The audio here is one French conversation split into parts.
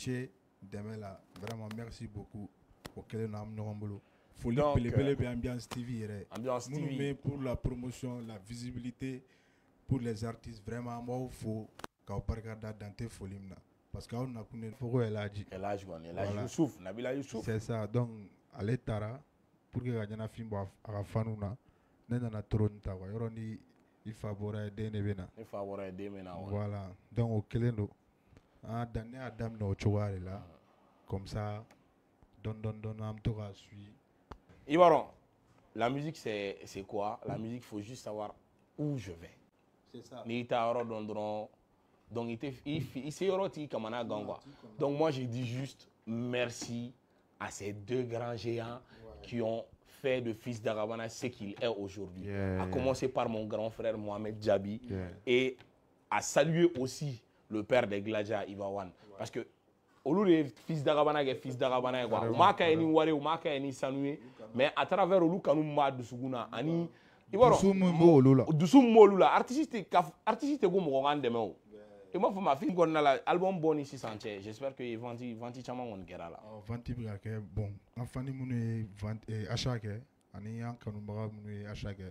cɛ dɛmɛ vraiment merci beaucoup o kɛlen nom nous bɛ ɲɔgɔn bolo foli Donc, euh, Ambiance TV yɛrɛ Ambiance minnu pour la promotion la visibilité pour les artistes vraiment moi b'aw fo k'aw barikada dan tɛ foli min na parce que aw pour de Fogo El Hadji El Hadji kɔni El Hadji Voilà. Youssouf Nabila Youssouf c'est ça donc allez tara pour que ka ɲɛnafin bɔ à f- na ne nana de bɛ na ne fa wɔɔrɔ ye den voilà donc au kelen nom à ah, là comme ça don don don Ibaron, la musique c'est quoi la musique, musique faut juste savoir où je vais c'est ça donc il était il s'est roti comme a gangwa donc moi j'ai dit juste merci à ces deux grands géants qui ont fait de fils d'Arabana ce qu'il est aujourd'hui. à commencer par mon grand frère Mohamed Djabi et à saluer aussi le père des Gladia Ivawan. Parce que olu fils d'Arabana est fils d'Arabana quoi. Umaka eni ware, umaka eni sanuye. Mais à travers olu kanu ma dusuguna ani ibaro. Dusumu mo olu la. Dusumu olu la. Artiste artiste ko mo ngande me o. Oh. Et moi, ma fille, on a l'album Bonnie 600. J'espère que Vanti Vanti Chama on guerra là. Oh, Vanti bi ka bon. Enfant ni mun e Vanti eh, achat ke ani an kanubaga mun e achat ke.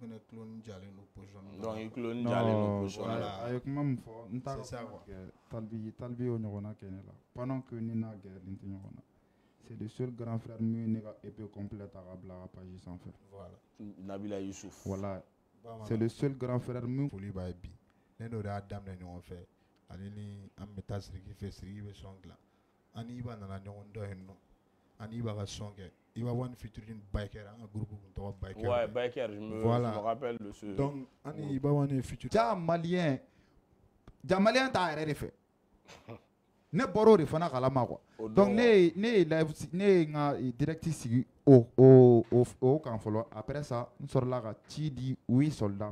mwen e klon jalen nou pochon. Don, e klon jalen nou pochon. Ayok mwen mwen nta talbi, talbi yo nyo kona kene la. Panan ke Nina na gè, linti nyo kona. Se de sol gran frèr mwen nega epè komplet a la apaji san fèr. Voilà. Nabila Youssouf. Voilà. C'est le seul grand frère mou. Pour lui, baby. Les deux dames ne nous ont fait. Allez, ni un métasri qui fait sri, il est son glas. Aniba n'a pas de nom. Aniba va son il va avoir une featuring biker, un groupe de biker. Ouais, biker, je me, rappelle de ce. Donc, il va avoir une featuring. malien, malien fait. ne de fana oh donc ne ne ne direct au après ça nous sort là, di oui soldat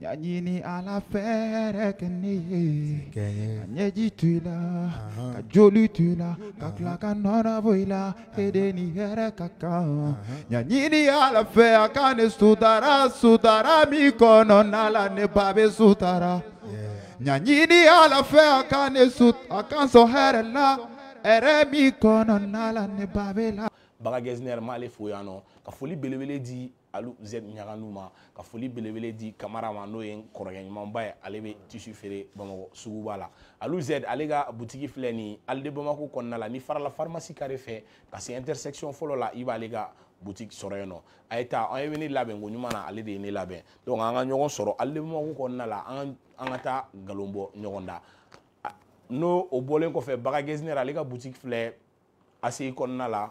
nyanyini alafɛɛrɛ kɛ ne ye ka ɲɛji to i la ka joli to i la ka tila ka la ni ka sutara sutara min kɔnɔna la ne ba bɛ sutara ɲanyini alafɛ a ka ne sut a kan sɔn la ere min kɔnɔna ne ba la bagagɛzinɛr m'ale fo yan nɔ ka foli belebele di alu z ɲaganu ma ka foli belebele di kamara ma n'o ye kɔrɔkɛ ɲumanba ye ale bɛ tisu feere bamakɔ suguba la alu z ale ka butigi filɛ nin ale de bamako kɔnɔna la ni farala farimasi kare fɛ ka se intersection fɔlɔ la i b'ale ka butiki sɔrɔ yen nɔ a ye taa an ye ne labɛn ko ɲuman na ale de ye ne labɛn donc an ka ɲɔgɔn sɔrɔ ale de bamako kɔnɔna la an ka taa nkalon bɔ ɲɔgɔn da n'o o bɔlen kɔfɛ bagagɛzinɛr ale ka butigi filɛ ase kɔnɔna la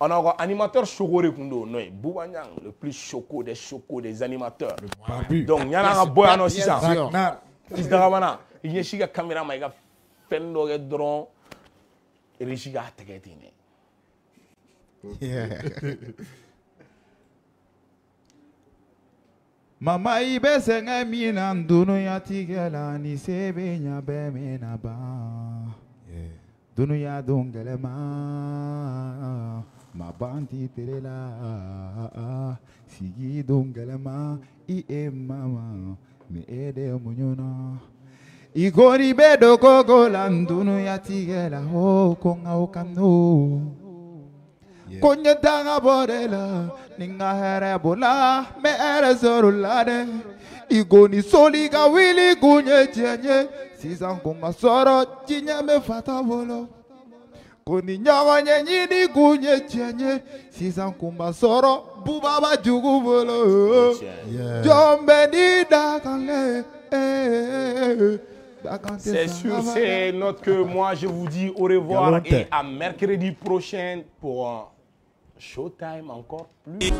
On a encore animateur Choco Rekundo, non, Boubanyang, le plus choco des choco des animateurs. Donc, il y en a un boy à ça. Fils d'Aravana, il y a un caméra, mais il y a un peu de drone, et il y a un peu de mama ibe bɛ sɛgɛn min na dunuyatigɛ la ni se bɛ be bɛɛ min na ban yeah. dunuya don gɛlɛma ma banti perela sigi dungelema i e mama mi ede munyona igori bedo kogola ndunu yatigela ho konga okando konya danga borela ninga here bola me ere zoru lade igoni soli ga wili gunye tienye sisa ngunga soro jinya me fata volo koninyɔgɔ ɲɛɲi ni kunye chenye tiɲɛ ye sisan kun ma sɔrɔ bubaba jugu bolo jɔn ni da eh, eh, eh. C'est sur ces notes que moi je vous dis au revoir et à mercredi prochain pour un showtime encore plus.